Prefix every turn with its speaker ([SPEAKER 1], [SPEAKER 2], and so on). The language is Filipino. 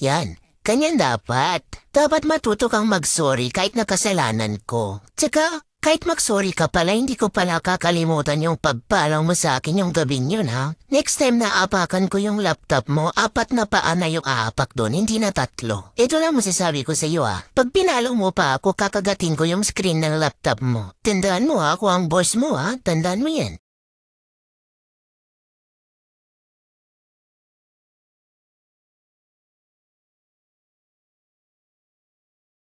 [SPEAKER 1] Yan, ganyan dapat. Dapat matuto kang mag-sorry kahit nakasalanan ko. Tsaka, kahit mag-sorry ka pala, hindi ko pala kakalimutan yung pagpalaw mo sa akin yung gabing yun ha. Next time na apakan ko yung laptop mo, apat na paa na yung aapak doon, hindi na tatlo. Ito lang masasabi ko sa iyo ha. Pag pinalo mo pa ako, kakagatin ko yung screen ng laptop mo. Tandaan mo ha, ako ang boss mo ha, tandaan mo yan.